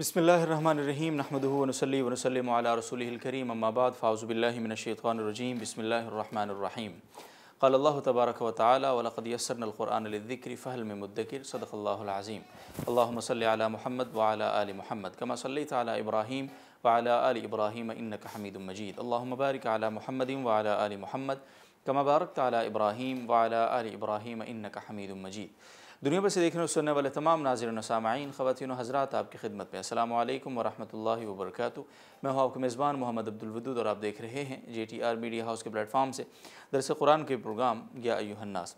بسم اللہ الرحمن الرحیم و و محمد علی السلّم علیہ اما بعد مباد باللہ من الشیطان الرجیم بسم اللہ الرحمن الرحیم قال اللہ تبارک و تعالی وَلَقَدْ يَسَّرْنَا الْقُرْآنَ لِلذِّكْرِ فَهَلْ مِن الكر صدق اللہ العظیم اللہم صلی علی محمد والا آل محمد کما صلیت علی ابراہیم صی آل ابراہیم علی حمید مجید اللہم بارک علی محمد والا آل محمد کما بارکت علی ابراہیم والٰ آل ابراہیم الك حمید المجيد دنیا بھر سے دیکھنے اور سننے والے تمام ناظرین و سامعین خواتین و حضرات آپ کی خدمت میں السلام علیکم ورحمۃ اللہ وبرکاتہ میں ہوں آپ کے میزبان محمد عبدالودود اور آپ دیکھ رہے ہیں J T R media house کے پلیٹ فارم سے درس قرآن کے پروگرام یا ایوہ الناس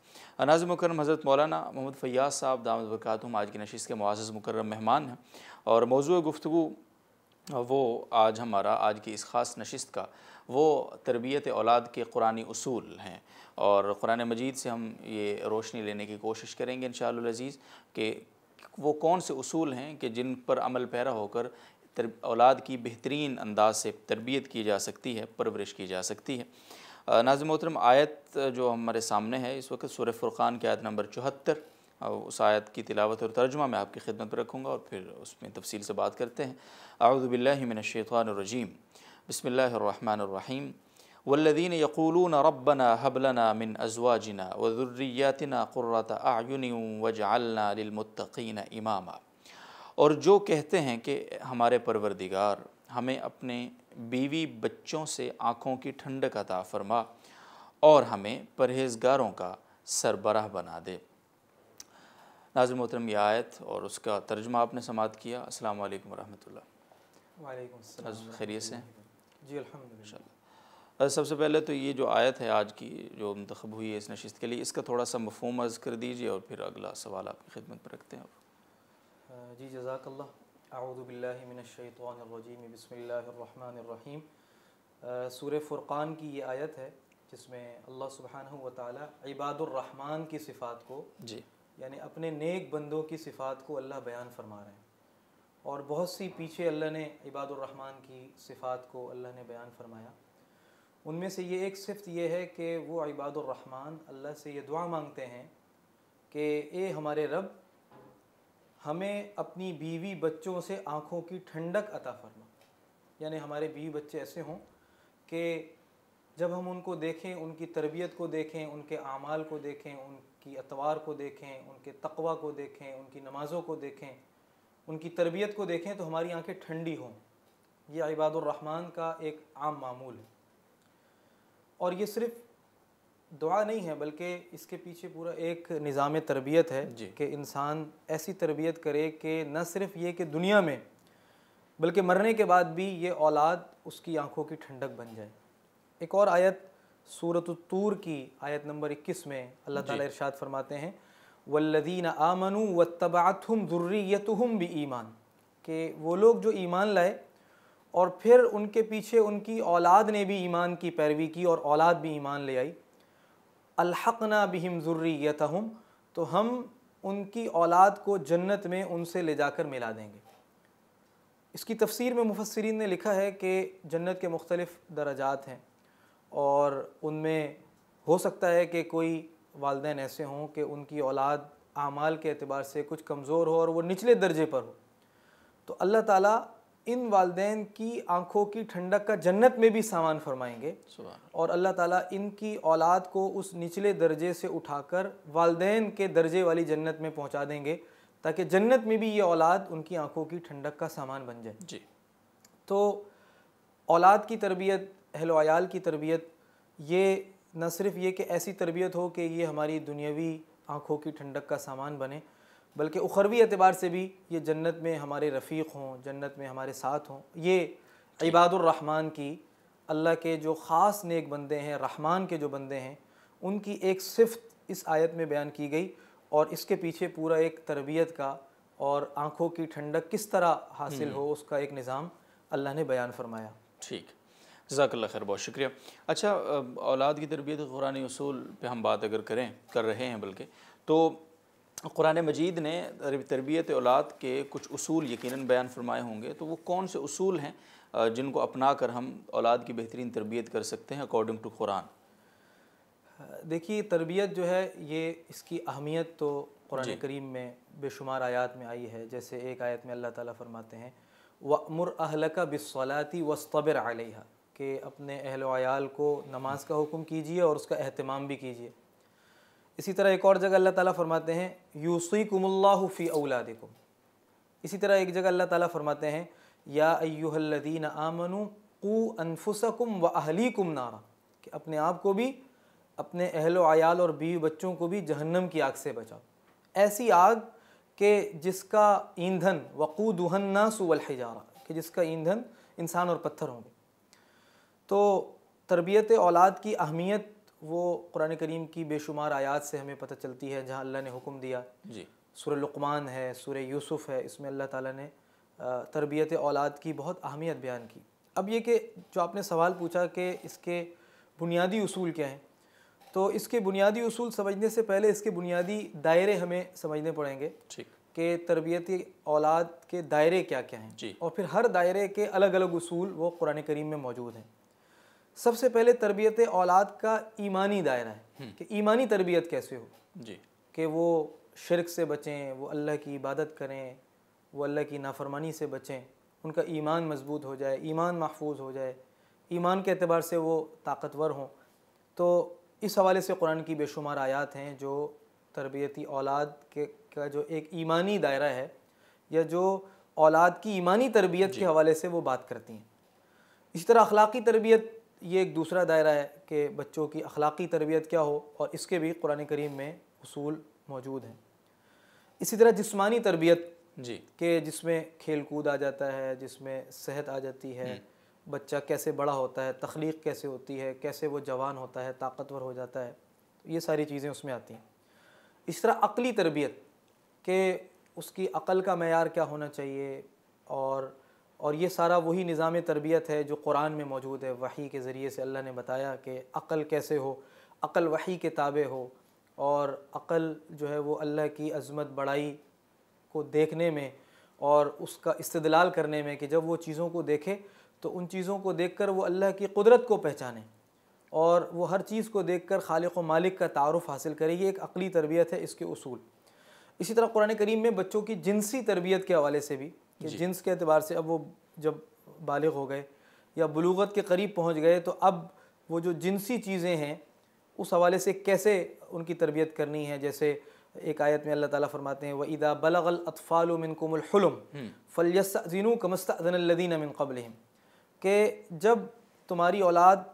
ناظر مکرم حضرت مولانا محمد فیاض صاحب دامد برکاتہم آج کی نشست کے معزز مکرم مہمان ہیں اور موضوع گفتگو وہ آج ہمارا آج کی اس خاص نشست کا وہ تربیت اولاد کے قرآنی اصول ہیں اور قرآن مجید سے ہم یہ روشنی لینے کی کوشش کریں گے انشاءاللہ العزیز کہ وہ کون سے اصول ہیں کہ جن پر عمل پیرا ہو کر اولاد کی بہترین انداز سے تربیت کی جا سکتی ہے پرورش کی جا سکتی ہے محترم آیت جو ہمارے سامنے ہے اس وقت سورہ فرقان کی آیت نمبر چوہتر اس آیت کی تلاوت اور ترجمہ میں آپ کی خدمت پر رکھوں گا اور پھر اس میں تفصیل سے بات کرتے ہیں اعوذ باللہ من الشیطان الرجیم بسم اللہ الرحمن الرحیم والذین یقولون ربنا حبلنا من ازواجنا وذریاتنا قررت اعین وجعلنا للمتقین اماما اور جو کہتے ہیں کہ ہمارے پروردگار ہمیں اپنے بیوی بچوں سے آنکھوں کی ٹھنڈک عطا فرما اور ہمیں پرہیزگاروں کا سربراہ بنا دے ناظر محترم یہ آیت اور اس کا ترجمہ آپ نے سماعت کیا السلام علیکم ورحمۃ اللہ وعلیکم خیریت سے جی الحمد سب سے پہلے تو یہ جو آیت ہے آج کی جو منتخب ہوئی ہے اس نشست کے لیے اس کا تھوڑا سا مفہوم عرض کر دیجیے اور پھر اگلا سوال آپ کی خدمت پر رکھتے ہیں جی جزاک اللہ اعوذ باللہ من الشیطان الرجیم بسم اللہ الرحمن الرحیم سور فرقان کی یہ آیت ہے جس میں اللہ سبحانہ و تعالی عباد الرحمن کی صفات کو جی یعنی اپنے نیک بندوں کی صفات کو اللہ بیان فرما رہے ہیں اور بہت سی پیچھے اللہ نے عباد الرحمن کی صفات کو اللہ نے بیان فرمایا ان میں سے یہ ایک صفت یہ ہے کہ وہ عباد الرحمن اللہ سے یہ دعا مانگتے ہیں کہ اے ہمارے رب ہمیں اپنی بیوی بچوں سے آنکھوں کی ٹھنڈک عطا فرما یعنی ہمارے بیوی بچے ایسے ہوں کہ جب ہم ان کو دیکھیں ان کی تربیت کو دیکھیں ان کے اعمال کو دیکھیں ان کی اتوار کو دیکھیں ان کے تقوا کو دیکھیں ان کی نمازوں کو دیکھیں ان کی تربیت کو دیکھیں تو ہماری آنکھیں ٹھنڈی ہوں یہ عباد الرحمن کا ایک عام معمول ہے اور یہ صرف دعا نہیں ہے بلکہ اس کے پیچھے پورا ایک نظام تربیت ہے جی۔ کہ انسان ایسی تربیت کرے کہ نہ صرف یہ کہ دنیا میں بلکہ مرنے کے بعد بھی یہ اولاد اس کی آنکھوں کی ٹھنڈک بن جائے ایک اور آیت صورت الطور کی آیت نمبر اکیس میں اللہ جی۔ تعالیٰ ارشاد فرماتے ہیں والذین آمنوا واتبعتهم ذریتهم بایمان کہ وہ لوگ جو ایمان لائے اور پھر ان کے پیچھے ان کی اولاد نے بھی ایمان کی پیروی کی اور اولاد بھی ایمان لے آئی الحقنا بہم بھی تو ہم ان کی اولاد کو جنت میں ان سے لے جا کر ملا دیں گے اس کی تفسیر میں مفسرین نے لکھا ہے کہ جنت کے مختلف درجات ہیں اور ان میں ہو سکتا ہے کہ کوئی والدین ایسے ہوں کہ ان کی اولاد اعمال کے اعتبار سے کچھ کمزور ہو اور وہ نچلے درجے پر ہو تو اللہ تعالیٰ ان والدین کی آنکھوں کی ٹھنڈک کا جنت میں بھی سامان فرمائیں گے اور اللہ تعالیٰ ان کی اولاد کو اس نچلے درجے سے اٹھا کر والدین کے درجے والی جنت میں پہنچا دیں گے تاکہ جنت میں بھی یہ اولاد ان کی آنکھوں کی ٹھنڈک کا سامان بن جائے جی تو اولاد کی تربیت اہل و عیال کی تربیت یہ نہ صرف یہ کہ ایسی تربیت ہو کہ یہ ہماری دنیاوی آنکھوں کی ٹھنڈک کا سامان بنے بلکہ اخروی اعتبار سے بھی یہ جنت میں ہمارے رفیق ہوں جنت میں ہمارے ساتھ ہوں یہ عباد الرحمن کی اللہ کے جو خاص نیک بندے ہیں رحمان کے جو بندے ہیں ان کی ایک صفت اس آیت میں بیان کی گئی اور اس کے پیچھے پورا ایک تربیت کا اور آنکھوں کی ٹھنڈک کس طرح حاصل ہو اس کا ایک نظام اللہ نے بیان فرمایا ٹھیک جزاک اللہ خیر بہت شکریہ اچھا اولاد کی تربیت قرآن اصول پہ ہم بات اگر کریں کر رہے ہیں بلکہ تو قرآن مجید نے تربیت اولاد کے کچھ اصول یقیناً بیان فرمائے ہوں گے تو وہ کون سے اصول ہیں جن کو اپنا کر ہم اولاد کی بہترین تربیت کر سکتے ہیں اکارڈنگ ٹو قرآن دیکھیے تربیت جو ہے یہ اس کی اہمیت تو قرآن جی کریم میں بے شمار آیات میں آئی ہے جیسے ایک آیت میں اللہ تعالیٰ فرماتے ہیں وہ مر اہل کا بسلاتی وصطبر علیہ کہ اپنے اہل و عیال کو نماز کا حکم کیجیے اور اس کا اہتمام بھی کیجیے اسی طرح ایک اور جگہ اللہ تعالیٰ فرماتے ہیں یوسی کم اللہ فی اولادکم اسی طرح ایک جگہ اللہ تعالیٰ فرماتے ہیں یا ایوہ الذین آمنوا قو انفسکم و اہلیکم نارا کہ اپنے آپ کو بھی اپنے اہل و آیال اور بیوی بچوں کو بھی جہنم کی آگ سے بچاؤ ایسی آگ کہ جس کا ایندھن وقو دلہن والحجارہ کہ جس کا ایندھن انسان اور پتھر ہوں گے تو تربیت اولاد کی اہمیت وہ قرآن کریم کی بے شمار آیات سے ہمیں پتہ چلتی ہے جہاں اللہ نے حکم دیا جی سورہ لقمان ہے سورہ یوسف ہے اس میں اللہ تعالیٰ نے تربیت اولاد کی بہت اہمیت بیان کی اب یہ کہ جو آپ نے سوال پوچھا کہ اس کے بنیادی اصول کیا ہیں تو اس کے بنیادی اصول سمجھنے سے پہلے اس کے بنیادی دائرے ہمیں سمجھنے پڑیں گے ٹھیک کہ تربیتی اولاد کے دائرے کیا کیا ہیں جی اور پھر ہر دائرے کے الگ الگ اصول وہ قرآن کریم میں موجود ہیں سب سے پہلے تربیت اولاد کا ایمانی دائرہ ہے کہ ایمانی تربیت کیسے ہو جی کہ وہ شرک سے بچیں وہ اللہ کی عبادت کریں وہ اللہ کی نافرمانی سے بچیں ان کا ایمان مضبوط ہو جائے ایمان محفوظ ہو جائے ایمان کے اعتبار سے وہ طاقتور ہوں تو اس حوالے سے قرآن کی بے شمار آیات ہیں جو تربیتی اولاد کے کا جو ایک ایمانی دائرہ ہے یا جو اولاد کی ایمانی تربیت کے جی. حوالے سے وہ بات کرتی ہیں اسی طرح اخلاقی تربیت یہ ایک دوسرا دائرہ ہے کہ بچوں کی اخلاقی تربیت کیا ہو اور اس کے بھی قرآن کریم میں اصول موجود ہیں اسی طرح جسمانی تربیت جی کہ جس میں کھیل کود آ جاتا ہے جس میں صحت آ جاتی ہے بچہ کیسے بڑا ہوتا ہے تخلیق کیسے ہوتی ہے کیسے وہ جوان ہوتا ہے طاقتور ہو جاتا ہے یہ ساری چیزیں اس میں آتی ہیں اس طرح عقلی تربیت کہ اس کی عقل کا معیار کیا ہونا چاہیے اور اور یہ سارا وہی نظام تربیت ہے جو قرآن میں موجود ہے وحی کے ذریعے سے اللہ نے بتایا کہ عقل کیسے ہو عقل وحی کے تابع ہو اور عقل جو ہے وہ اللہ کی عظمت بڑائی کو دیکھنے میں اور اس کا استدلال کرنے میں کہ جب وہ چیزوں کو دیکھے تو ان چیزوں کو دیکھ کر وہ اللہ کی قدرت کو پہچانے اور وہ ہر چیز کو دیکھ کر خالق و مالک کا تعارف حاصل کرے یہ ایک عقلی تربیت ہے اس کے اصول اسی طرح قرآن کریم میں بچوں کی جنسی تربیت کے حوالے سے بھی کہ جی۔ جنس کے اعتبار سے اب وہ جب بالغ ہو گئے یا بلوغت کے قریب پہنچ گئے تو اب وہ جو جنسی چیزیں ہیں اس حوالے سے کیسے ان کی تربیت کرنی ہے جیسے ایک آیت میں اللہ تعالیٰ فرماتے ہیں وَإِذَا بَلَغَ الْأَطْفَالُ مِنْكُمُ الْحُلُمْ فَلْيَسْتَأْذِنُوا من الَّذِينَ مِنْ قَبْلِهِمْ کہ جب تمہاری اولاد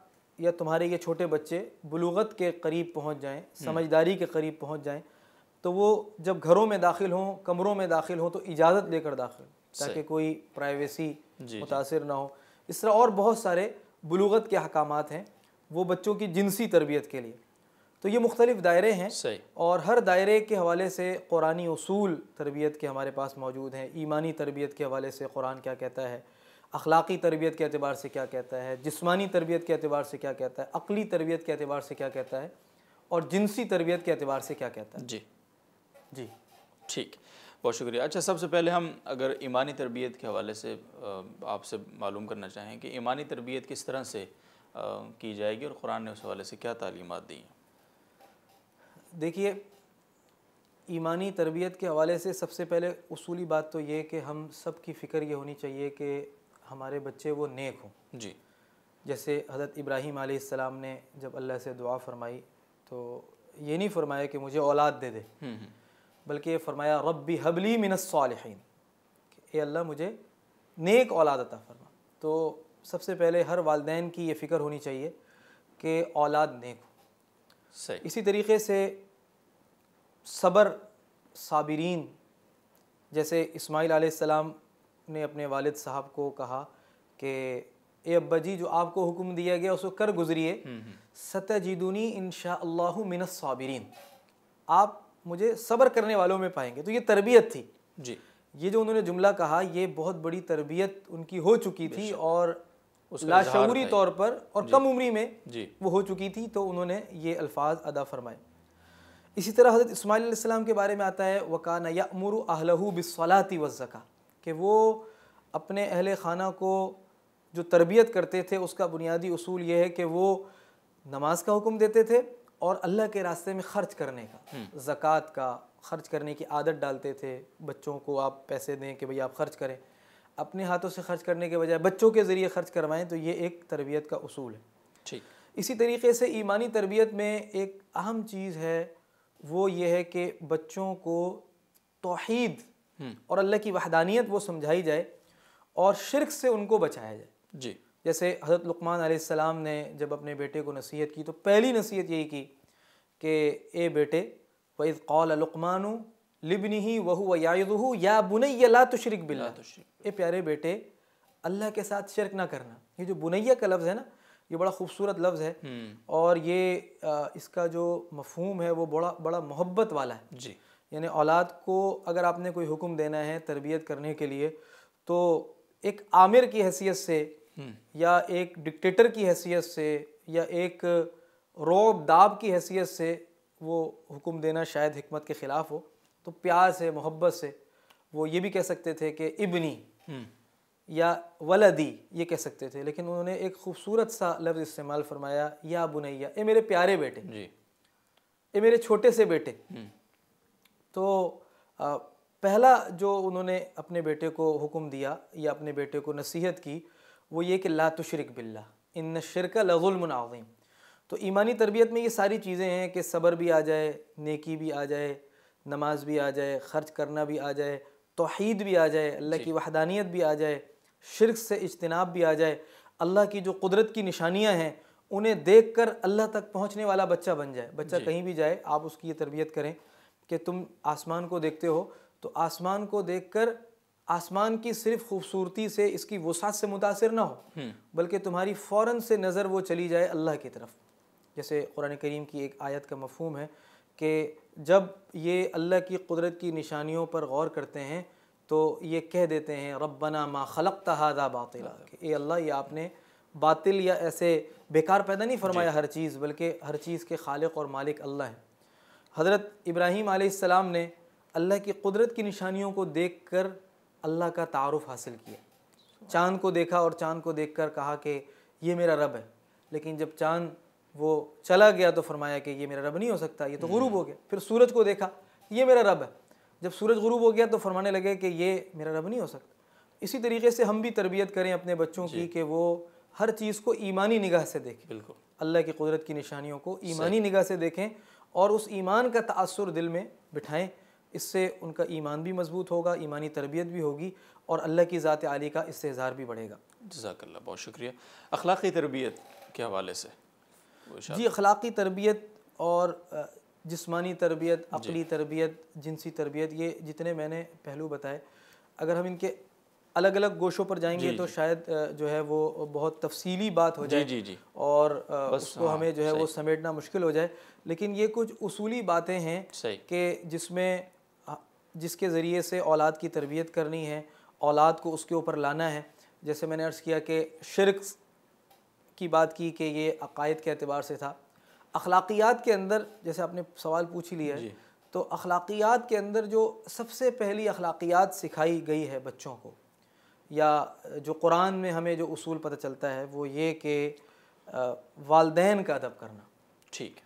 یا تمہارے یہ چھوٹے بچے بلوغت کے قریب پہنچ جائیں سمجھداری کے قریب پہنچ جائیں تو وہ جب گھروں میں داخل ہوں کمروں میں داخل ہوں تو اجازت لے کر داخل تاکہ کوئی پرائیویسی جی، جی۔ متاثر نہ ہو اس طرح اور بہت سارے بلوغت کے حکامات ہیں وہ بچوں کی جنسی تربیت کے لیے تو یہ مختلف دائرے ہیں اور ہر دائرے کے حوالے سے قرآن اصول تربیت کے ہمارے پاس موجود ہیں ایمانی تربیت کے حوالے سے قرآن کیا کہتا ہے اخلاقی تربیت کے اعتبار سے کیا کہتا ہے جسمانی تربیت کے اعتبار سے کیا کہتا ہے عقلی تربیت کے اعتبار سے کیا کہتا ہے اور جنسی تربیت کے اعتبار سے کیا کہتا ہے جی جی ٹھیک بہت شکریہ اچھا سب سے پہلے ہم اگر ایمانی تربیت کے حوالے سے آپ سے معلوم کرنا چاہیں کہ ایمانی تربیت کس طرح سے کی جائے گی اور قرآن نے اس حوالے سے کیا تعلیمات دی ہیں دیکھیے ایمانی تربیت کے حوالے سے سب سے پہلے اصولی بات تو یہ کہ ہم سب کی فکر یہ ہونی چاہیے کہ ہمارے بچے وہ نیک ہوں جی جیسے حضرت ابراہیم علیہ السلام نے جب اللہ سے دعا فرمائی تو یہ نہیں فرمایا کہ مجھے اولاد دے دے بلکہ فرمایا ربی حبلی من الصالحین کہ اے اللہ مجھے نیک اولاد عطا فرما تو سب سے پہلے ہر والدین کی یہ فکر ہونی چاہیے کہ اولاد نیک ہو صحیح اسی طریقے سے صبر صابرین جیسے اسماعیل علیہ السلام نے اپنے والد صاحب کو کہا کہ اے ابا جی جو آپ کو حکم دیا گیا اس کو کر گزریے ستجیدونی انشاء اللہ من الصابرین آپ مجھے صبر کرنے والوں میں پائیں گے تو یہ تربیت تھی جی یہ جو انہوں نے جملہ کہا یہ بہت بڑی تربیت ان کی ہو چکی تھی اور لاشعوری طور پر اور جی۔ کم عمری میں جی۔ وہ ہو چکی تھی تو انہوں نے یہ الفاظ ادا فرمائے اسی طرح حضرت اسماعیل علیہ السلام کے بارے میں آتا ہے وکانہ یا امر البصولا وضاء کہ وہ اپنے اہل خانہ کو جو تربیت کرتے تھے اس کا بنیادی اصول یہ ہے کہ وہ نماز کا حکم دیتے تھے اور اللہ کے راستے میں خرچ کرنے کا زکوٰۃ کا خرچ کرنے کی عادت ڈالتے تھے بچوں کو آپ پیسے دیں کہ بھئی آپ خرچ کریں اپنے ہاتھوں سے خرچ کرنے کے بجائے بچوں کے ذریعے خرچ کروائیں تو یہ ایک تربیت کا اصول ہے ٹھیک اسی طریقے سے ایمانی تربیت میں ایک اہم چیز ہے وہ یہ ہے کہ بچوں کو توحید اور اللہ کی وحدانیت وہ سمجھائی جائے اور شرک سے ان کو بچایا جائے جی جیسے حضرت لقمان علیہ السلام نے جب اپنے بیٹے کو نصیحت کی تو پہلی نصیحت یہی کی کہ اے بیٹے وَإِذْ قَالَ لقمان لِبْنِهِ ہی يَعِذُهُ يَا بُنَيَّ یا تُشْرِكْ بِاللَّهِ اے پیارے بیٹے اللہ کے ساتھ شرک نہ کرنا یہ جو بنیا کا لفظ ہے نا یہ بڑا خوبصورت لفظ ہے اور یہ اس کا جو مفہوم ہے وہ بڑا بڑا محبت والا ہے جی یعنی اولاد کو اگر آپ نے کوئی حکم دینا ہے تربیت کرنے کے لیے تو ایک عامر کی حیثیت سے یا ایک ڈکٹیٹر کی حیثیت سے یا ایک روب داب کی حیثیت سے وہ حکم دینا شاید حکمت کے خلاف ہو تو پیار سے محبت سے وہ یہ بھی کہہ سکتے تھے کہ ابنی یا ولدی یہ کہہ سکتے تھے لیکن انہوں نے ایک خوبصورت سا لفظ استعمال فرمایا یا بنیا اے میرے پیارے بیٹے جی۔ اے میرے چھوٹے سے بیٹے تو پہلا جو انہوں نے اپنے بیٹے کو حکم دیا یا اپنے بیٹے کو نصیحت کی وہ یہ کہ لا تشرک باللہ ان شرک لظلم عظیم تو ایمانی تربیت میں یہ ساری چیزیں ہیں کہ صبر بھی آ جائے نیکی بھی آ جائے نماز بھی آ جائے خرچ کرنا بھی آ جائے توحید بھی آ جائے اللہ کی جی۔ وحدانیت بھی آ جائے شرک سے اجتناب بھی آ جائے اللہ کی جو قدرت کی نشانیاں ہیں انہیں دیکھ کر اللہ تک پہنچنے والا بچہ بن جائے بچہ جی۔ کہیں بھی جائے آپ اس کی یہ تربیت کریں کہ تم آسمان کو دیکھتے ہو تو آسمان کو دیکھ کر آسمان کی صرف خوبصورتی سے اس کی وسعت سے متاثر نہ ہو بلکہ تمہاری فوراً سے نظر وہ چلی جائے اللہ کی طرف جیسے قرآن کریم کی ایک آیت کا مفہوم ہے کہ جب یہ اللہ کی قدرت کی نشانیوں پر غور کرتے ہیں تو یہ کہہ دیتے ہیں ربنا ما خلق تہذا باطلا ہاں۔ اے اللہ یہ آپ نے باطل یا ایسے بیکار پیدا نہیں جی۔ فرمایا ہر چیز بلکہ ہر چیز کے خالق اور مالک اللہ ہیں حضرت ابراہیم علیہ السلام نے اللہ کی قدرت کی نشانیوں کو دیکھ کر اللہ کا تعارف حاصل کیا چاند کو دیکھا اور چاند کو دیکھ کر کہا کہ یہ میرا رب ہے لیکن جب چاند وہ چلا گیا تو فرمایا کہ یہ میرا رب نہیں ہو سکتا یہ تو غروب ہو گیا پھر سورج کو دیکھا یہ میرا رب ہے جب سورج غروب ہو گیا تو فرمانے لگے کہ یہ میرا رب نہیں ہو سکتا اسی طریقے سے ہم بھی تربیت کریں اپنے بچوں کی جی۔ کہ وہ ہر چیز کو ایمانی نگاہ سے دیکھیں بالکل اللہ کی قدرت کی نشانیوں کو ایمانی نگاہ سے دیکھیں اور اس ایمان کا تأثر دل میں بٹھائیں اس سے ان کا ایمان بھی مضبوط ہوگا ایمانی تربیت بھی ہوگی اور اللہ کی ذات عالی کا اس سے بھی بڑھے گا جزاک اللہ بہت شکریہ اخلاقی تربیت کے حوالے سے جی اخلاقی تربیت اور جسمانی تربیت جی۔ عقلی تربیت جنسی تربیت یہ جتنے میں نے پہلو بتائے اگر ہم ان کے الگ الگ گوشوں پر جائیں گے جی، جی۔ تو شاید جو ہے وہ بہت تفصیلی بات ہو جائے جی جی اور ہاں، ہمیں جو ہے وہ سمیٹنا مشکل ہو جائے لیکن یہ کچھ اصولی باتیں ہیں کہ جس میں جس کے ذریعے سے اولاد کی تربیت کرنی ہے اولاد کو اس کے اوپر لانا ہے جیسے میں نے عرض کیا کہ شرک کی بات کی کہ یہ عقائد کے اعتبار سے تھا اخلاقیات کے اندر جیسے آپ نے سوال پوچھ ہی لیا جی۔ تو اخلاقیات کے اندر جو سب سے پہلی اخلاقیات سکھائی گئی ہے بچوں کو یا جو قرآن میں ہمیں جو اصول پتہ چلتا ہے وہ یہ کہ والدین کا ادب کرنا ٹھیک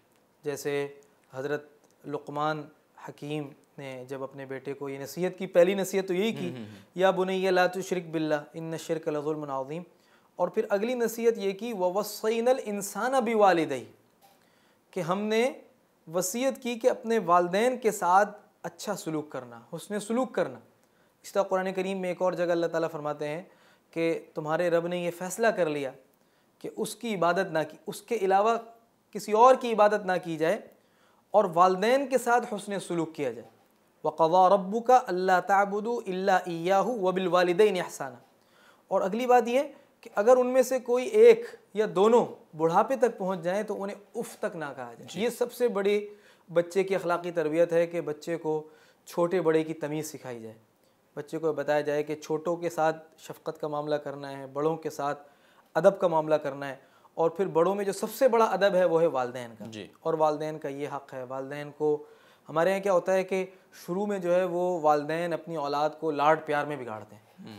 جیسے حضرت لقمان حکیم نے جب اپنے بیٹے کو یہ نصیحت کی پہلی نصیحت تو یہی کی یا بنیا تشرک باللہ ان لظلم عظیم اور پھر اگلی نصیحت یہ کی وہ الانسان السان والدہی کہ ہم نے وصیت کی کہ اپنے والدین کے ساتھ اچھا سلوک کرنا حسن سلوک کرنا اس طرح قرآن کریم میں ایک اور جگہ اللہ تعالیٰ فرماتے ہیں کہ تمہارے رب نے یہ فیصلہ کر لیا کہ اس کی عبادت نہ کی اس کے علاوہ کسی اور کی عبادت نہ کی جائے اور والدین کے ساتھ حسن سلوک کیا جائے و ربو کا اللہ تعبد اللہ ایاہ بال والد احسانہ اور اگلی بات یہ کہ اگر ان میں سے کوئی ایک یا دونوں بڑھاپے تک پہنچ جائیں تو انہیں اف تک نہ کہا جائے جی۔ یہ سب سے بڑی بچے کی اخلاقی تربیت ہے کہ بچے کو چھوٹے بڑے کی تمیز سکھائی جائے بچے کو بتایا جائے کہ چھوٹوں کے ساتھ شفقت کا معاملہ کرنا ہے بڑوں کے ساتھ ادب کا معاملہ کرنا ہے اور پھر بڑوں میں جو سب سے بڑا ادب ہے وہ ہے والدین کا جی اور والدین کا یہ حق ہے والدین کو ہمارے یہاں کیا ہوتا ہے کہ شروع میں جو ہے وہ والدین اپنی اولاد کو لاڈ پیار میں بگاڑتے ہیں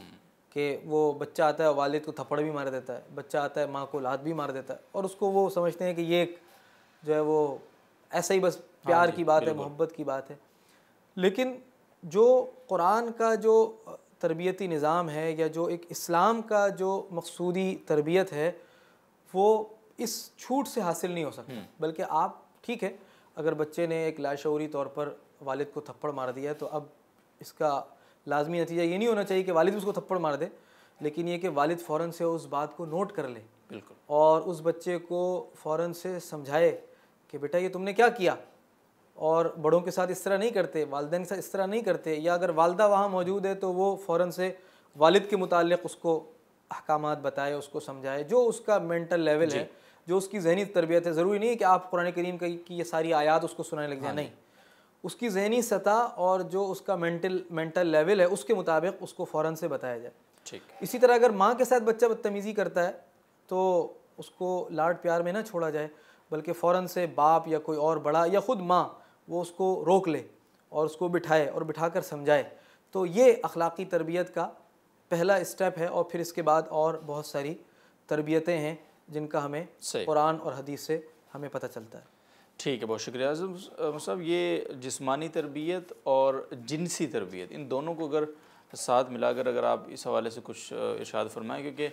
کہ وہ بچہ آتا ہے والد کو تھپڑ بھی مار دیتا ہے بچہ آتا ہے ماں کو لات بھی مار دیتا ہے اور اس کو وہ سمجھتے ہیں کہ یہ ایک جو ہے وہ ایسا ہی بس پیار ہاں جی، کی بات ہے محبت کی بات ہے لیکن جو قرآن کا جو تربیتی نظام ہے یا جو ایک اسلام کا جو مقصودی تربیت ہے وہ اس چھوٹ سے حاصل نہیں ہو سکتا بلکہ آپ ٹھیک ہے اگر بچے نے ایک لاشعوری طور پر والد کو تھپڑ مار دیا تو اب اس کا لازمی نتیجہ یہ نہیں ہونا چاہیے کہ والد اس کو تھپڑ مار دے لیکن یہ کہ والد فوراً سے اس بات کو نوٹ کر لے بالکل اور اس بچے کو فوراً سے سمجھائے کہ بیٹا یہ تم نے کیا کیا اور بڑوں کے ساتھ اس طرح نہیں کرتے والدین کے ساتھ اس طرح نہیں کرتے یا اگر والدہ وہاں موجود ہے تو وہ فوراً سے والد کے متعلق اس کو احکامات بتائے اس کو سمجھائے جو اس کا مینٹل جی۔ لیول ہے جو اس کی ذہنی تربیت ہے ضروری نہیں ہے کہ آپ قرآن کریم کی یہ ساری آیات اس کو سنانے لگ جائیں ہاں جی۔ نہیں اس کی ذہنی سطح اور جو اس کا مینٹل مینٹل لیول ہے اس کے مطابق اس کو فوراً سے بتایا جائے ٹھیک اسی طرح اگر ماں کے ساتھ بچہ بدتمیزی کرتا ہے تو اس کو لاڈ پیار میں نہ چھوڑا جائے بلکہ فوراً سے باپ یا کوئی اور بڑا یا خود ماں وہ اس کو روک لے اور اس کو بٹھائے اور بٹھا کر سمجھائے تو یہ اخلاقی تربیت کا پہلا اسٹیپ ہے اور پھر اس کے بعد اور بہت ساری تربیتیں ہیں جن کا ہمیں قرآن اور حدیث سے ہمیں پتہ چلتا ہے ٹھیک ہے بہت شکریہ اعظم صاحب یہ جسمانی تربیت اور جنسی تربیت ان دونوں کو اگر ساتھ ملا کر اگر آپ اس حوالے سے کچھ ارشاد فرمائیں کیونکہ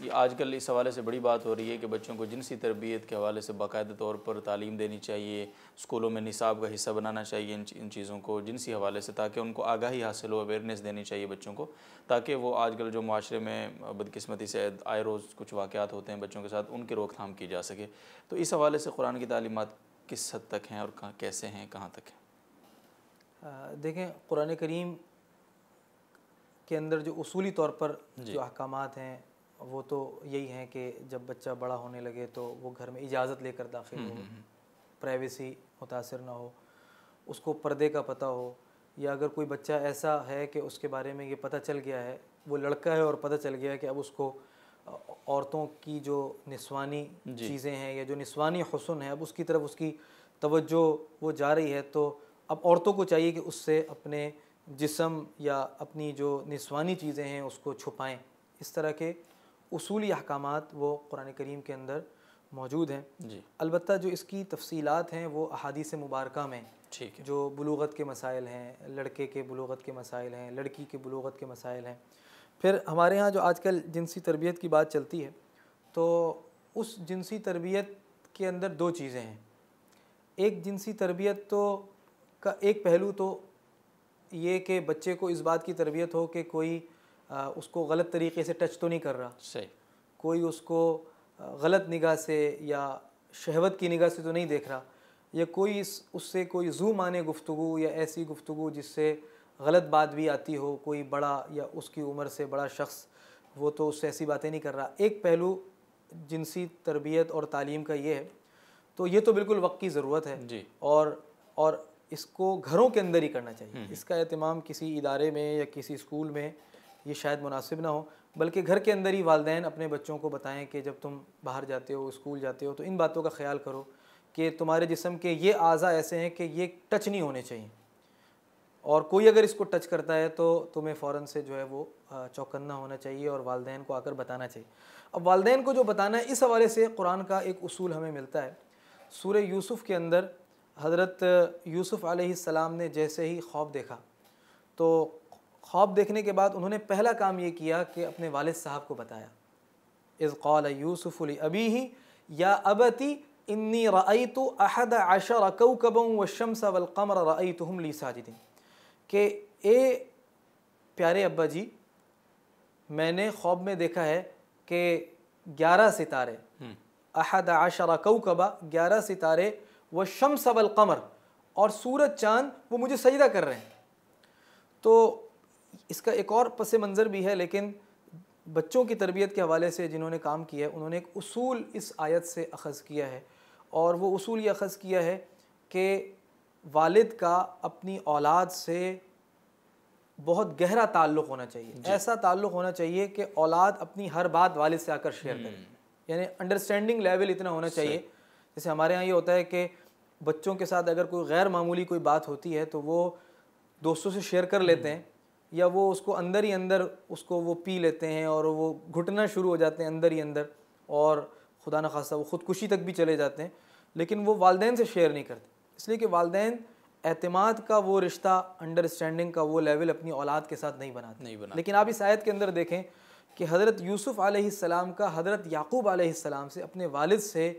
یہ آج کل اس حوالے سے بڑی بات ہو رہی ہے کہ بچوں کو جنسی تربیت کے حوالے سے باقاعدہ طور پر تعلیم دینی چاہیے اسکولوں میں نصاب کا حصہ بنانا چاہیے ان چیزوں کو جنسی حوالے سے تاکہ ان کو آگاہی حاصل ہو اویئرنیس دینی چاہیے بچوں کو تاکہ وہ آج کل جو معاشرے میں بدقسمتی سے آئے روز کچھ واقعات ہوتے ہیں بچوں کے ساتھ ان کی روک تھام کی جا سکے تو اس حوالے سے قرآن کی تعلیمات کس حد تک ہیں اور کیسے ہیں کہاں تک ہیں دیکھیں قرآن کریم کے اندر جو اصولی طور پر جو جی۔ احکامات ہیں وہ تو یہی ہیں کہ جب بچہ بڑا ہونے لگے تو وہ گھر میں اجازت لے کر داخل ہو پرائیویسی متاثر نہ ہو اس کو پردے کا پتہ ہو یا اگر کوئی بچہ ایسا ہے کہ اس کے بارے میں یہ پتہ چل گیا ہے وہ لڑکا ہے اور پتہ چل گیا ہے کہ اب اس کو عورتوں کی جو نسوانی جی۔ چیزیں ہیں یا جو نسوانی حسن ہے اب اس کی طرف اس کی توجہ وہ جا رہی ہے تو اب عورتوں کو چاہیے کہ اس سے اپنے جسم یا اپنی جو نسوانی چیزیں ہیں اس کو چھپائیں اس طرح کے اصولی احکامات وہ قرآن کریم کے اندر موجود ہیں جی البتہ جو اس کی تفصیلات ہیں وہ احادیث مبارکہ میں ٹھیک جو بلوغت کے مسائل ہیں لڑکے کے بلوغت کے مسائل ہیں لڑکی کے بلوغت کے مسائل ہیں پھر ہمارے ہاں جو آج کل جنسی تربیت کی بات چلتی ہے تو اس جنسی تربیت کے اندر دو چیزیں ہیں ایک جنسی تربیت تو کا ایک پہلو تو یہ کہ بچے کو اس بات کی تربیت ہو کہ کوئی اس کو غلط طریقے سے ٹچ تو نہیں کر رہا کوئی اس کو غلط نگاہ سے یا شہوت کی نگاہ سے تو نہیں دیکھ رہا یا کوئی اس اس سے کوئی زو مانے گفتگو یا ایسی گفتگو جس سے غلط بات بھی آتی ہو کوئی بڑا یا اس کی عمر سے بڑا شخص وہ تو اس سے ایسی باتیں نہیں کر رہا ایک پہلو جنسی تربیت اور تعلیم کا یہ ہے تو یہ تو بالکل وقت کی ضرورت ہے جی اور اور اس کو گھروں کے اندر ہی کرنا چاہیے اس کا اہتمام کسی ادارے میں یا کسی اسکول میں یہ شاید مناسب نہ ہو بلکہ گھر کے اندر ہی والدین اپنے بچوں کو بتائیں کہ جب تم باہر جاتے ہو اسکول جاتے ہو تو ان باتوں کا خیال کرو کہ تمہارے جسم کے یہ اعضاء ایسے ہیں کہ یہ ٹچ نہیں ہونے چاہیے اور کوئی اگر اس کو ٹچ کرتا ہے تو تمہیں فوراً سے جو ہے وہ چوکنا ہونا چاہیے اور والدین کو آ کر بتانا چاہیے اب والدین کو جو بتانا ہے اس حوالے سے قرآن کا ایک اصول ہمیں ملتا ہے سورہ یوسف کے اندر حضرت یوسف علیہ السلام نے جیسے ہی خواب دیکھا تو خواب دیکھنے کے بعد انہوں نے پہلا کام یہ کیا کہ اپنے والد صاحب کو بتایا از قال یوسف علی ابی ہی یا ابتی انی رعیت احد عشر کوکبا والشمس والقمر شمس لی ساجدین کہ اے پیارے ابا جی میں نے خواب میں دیکھا ہے کہ گیارہ ستارے احد عشر کوکبا گیارہ ستارے والشمس والقمر اور سورج چاند وہ مجھے سجدہ کر رہے ہیں تو اس کا ایک اور پس منظر بھی ہے لیکن بچوں کی تربیت کے حوالے سے جنہوں نے کام کیا ہے انہوں نے ایک اصول اس آیت سے اخذ کیا ہے اور وہ اصول یہ اخذ کیا ہے کہ والد کا اپنی اولاد سے بہت گہرا تعلق ہونا چاہیے جی۔ ایسا تعلق ہونا چاہیے کہ اولاد اپنی ہر بات والد سے آ کر شیئر کریں یعنی انڈرسٹینڈنگ لیول اتنا ہونا چاہیے جیسے ہمارے ہاں یہ ہوتا ہے کہ بچوں کے ساتھ اگر کوئی غیر معمولی کوئی بات ہوتی ہے تو وہ دوستوں سے شیئر کر لیتے ہیں یا وہ اس کو اندر ہی اندر اس کو وہ پی لیتے ہیں اور وہ گھٹنا شروع ہو جاتے ہیں اندر ہی اندر اور خدا نخواستہ وہ خودکشی تک بھی چلے جاتے ہیں لیکن وہ والدین سے شیئر نہیں کرتے اس لیے کہ والدین اعتماد کا وہ رشتہ انڈرسٹینڈنگ کا وہ لیول اپنی اولاد کے ساتھ نہیں بناتے نہیں بناتے لیکن آپ اس آیت کے اندر دیکھیں کہ حضرت یوسف علیہ السلام کا حضرت یعقوب علیہ السلام سے اپنے والد سے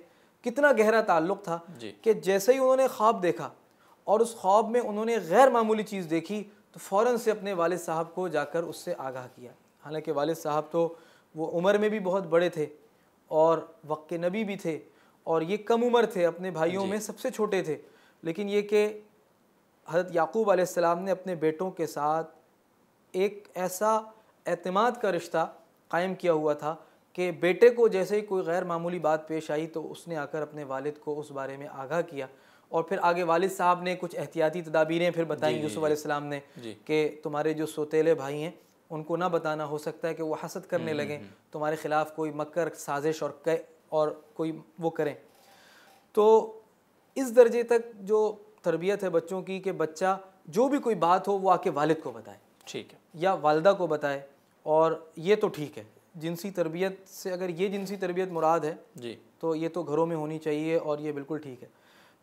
کتنا گہرا تعلق تھا جی۔ کہ جیسے ہی انہوں نے خواب دیکھا اور اس خواب میں انہوں نے غیر معمولی چیز دیکھی تو فوراً سے اپنے والد صاحب کو جا کر اس سے آگاہ کیا حالانکہ والد صاحب تو وہ عمر میں بھی بہت بڑے تھے اور کے نبی بھی تھے اور یہ کم عمر تھے اپنے بھائیوں جی۔ میں سب سے چھوٹے تھے لیکن یہ کہ حضرت یعقوب علیہ السلام نے اپنے بیٹوں کے ساتھ ایک ایسا اعتماد کا رشتہ قائم کیا ہوا تھا کہ بیٹے کو جیسے ہی کوئی غیر معمولی بات پیش آئی تو اس نے آ کر اپنے والد کو اس بارے میں آگاہ کیا اور پھر آگے والد صاحب نے کچھ احتیاطی تدابیریں پھر بتائیں جی، جی، یوسف جی۔ علیہ السلام نے کہ تمہارے جو سوتیلے بھائی ہیں ان کو نہ بتانا ہو سکتا ہے کہ وہ حسد کرنے لگیں تمہارے خلاف کوئی مکر سازش اور کوئی وہ کریں تو اس درجے تک جو تربیت ہے بچوں کی کہ بچہ جو بھی کوئی بات ہو وہ آ کے والد کو بتائے ٹھیک ہے یا والدہ کو بتائے اور یہ تو ٹھیک ہے جنسی تربیت سے اگر یہ جنسی تربیت مراد ہے جی تو یہ تو گھروں میں ہونی چاہیے اور یہ بالکل ٹھیک ہے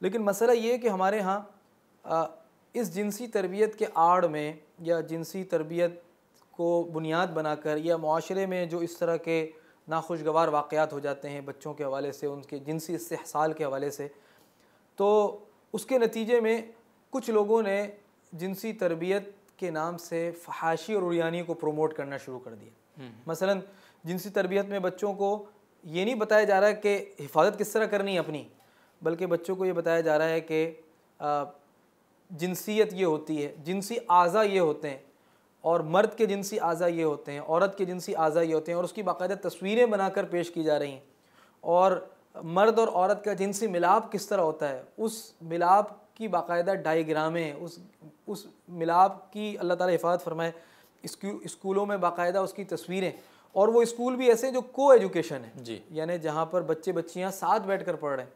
لیکن مسئلہ یہ کہ ہمارے ہاں اس جنسی تربیت کے آڑ میں یا جنسی تربیت کو بنیاد بنا کر یا معاشرے میں جو اس طرح کے ناخوشگوار واقعات ہو جاتے ہیں بچوں کے حوالے سے ان کے جنسی استحصال کے حوالے سے تو اس کے نتیجے میں کچھ لوگوں نے جنسی تربیت کے نام سے فحاشی اور اریانی کو پروموٹ کرنا شروع کر دیا مثلا جنسی تربیت میں بچوں کو یہ نہیں بتایا جا رہا ہے کہ حفاظت کس طرح کرنی ہے اپنی بلکہ بچوں کو یہ بتایا جا رہا ہے کہ جنسیت یہ ہوتی ہے جنسی اعضا یہ ہوتے ہیں اور مرد کے جنسی اعضا یہ ہوتے ہیں عورت کے جنسی اعضا یہ ہوتے ہیں اور اس کی باقاعدہ تصویریں بنا کر پیش کی جا رہی ہیں اور مرد اور عورت کا جنسی ملاپ کس طرح ہوتا ہے اس ملاپ کی باقاعدہ ڈائیگرامیں اس اس ملاپ کی اللہ تعالیٰ حفاظت فرمائے اسکولوں میں باقاعدہ اس کی تصویریں اور وہ اسکول بھی ایسے ہیں جو کو ایجوکیشن ہے جی یعنی جہاں پر بچے بچیاں ساتھ بیٹھ کر پڑھ رہے ہیں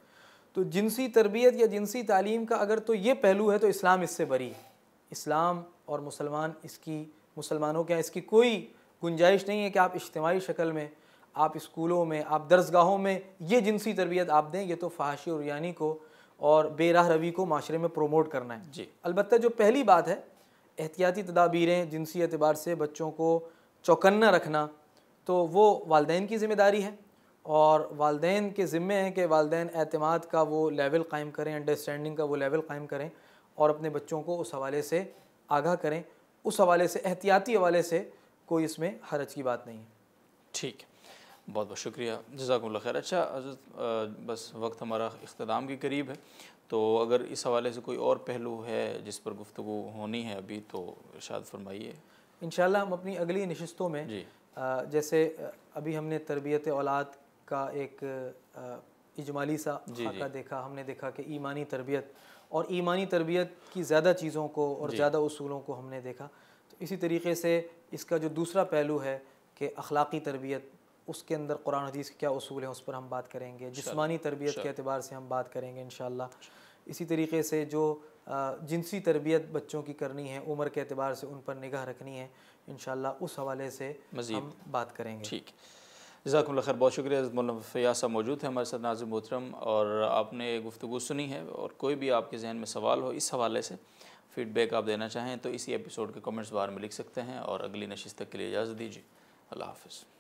تو جنسی تربیت یا جنسی تعلیم کا اگر تو یہ پہلو ہے تو اسلام اس سے بری ہے اسلام اور مسلمان اس کی مسلمانوں کے اس کی کوئی گنجائش نہیں ہے کہ آپ اجتماعی شکل میں آپ اسکولوں میں آپ درسگاہوں میں یہ جنسی تربیت آپ دیں یہ تو فحاشی یعنی کو اور بے راہ روی کو معاشرے میں پروموٹ کرنا ہے جی البتہ جو پہلی بات ہے احتیاطی تدابیریں جنسی اعتبار سے بچوں کو چوکنا رکھنا تو وہ والدین کی ذمہ داری ہے اور والدین کے ذمے ہیں کہ والدین اعتماد کا وہ لیول قائم کریں انڈرسٹینڈنگ کا وہ لیول قائم کریں اور اپنے بچوں کو اس حوالے سے آگاہ کریں اس حوالے سے احتیاطی حوالے سے کوئی اس میں حرج کی بات نہیں ہے ٹھیک ہے بہت بہت شکریہ جزاکم اللہ خیر اچھا بس وقت ہمارا اختتام کے قریب ہے تو اگر اس حوالے سے کوئی اور پہلو ہے جس پر گفتگو ہونی ہے ابھی تو ارشاد فرمائیے انشاءاللہ ہم اپنی اگلی نشستوں میں جی جیسے ابھی ہم نے تربیت اولاد کا ایک اجمالی سا جی، جی۔ دیکھا ہم نے دیکھا کہ ایمانی تربیت اور ایمانی تربیت کی زیادہ چیزوں کو اور جی۔ زیادہ اصولوں کو ہم نے دیکھا تو اسی طریقے سے اس کا جو دوسرا پہلو ہے کہ اخلاقی تربیت اس کے اندر قرآن حدیث کیا اصول ہیں اس پر ہم بات کریں گے جسمانی تربیت کے اعتبار سے ہم بات کریں گے انشاءاللہ اسی طریقے سے جو جنسی تربیت بچوں کی کرنی ہے عمر کے اعتبار سے ان پر نگاہ رکھنی ہے انشاءاللہ اس حوالے سے ہم بات کریں گے ٹھیک اللہ خیر بہت شکریہ مولانا صاحب موجود ہیں ہمارے ساتھ نازم محترم اور آپ نے گفتگو سنی ہے اور کوئی بھی آپ کے ذہن میں سوال ہو اس حوالے سے فیڈ بیک آپ دینا چاہیں تو اسی ایپیسوڈ کے کومنٹس بار میں لکھ سکتے ہیں اور اگلی نشست تک کے لیے اجازت دیجیے اللہ حافظ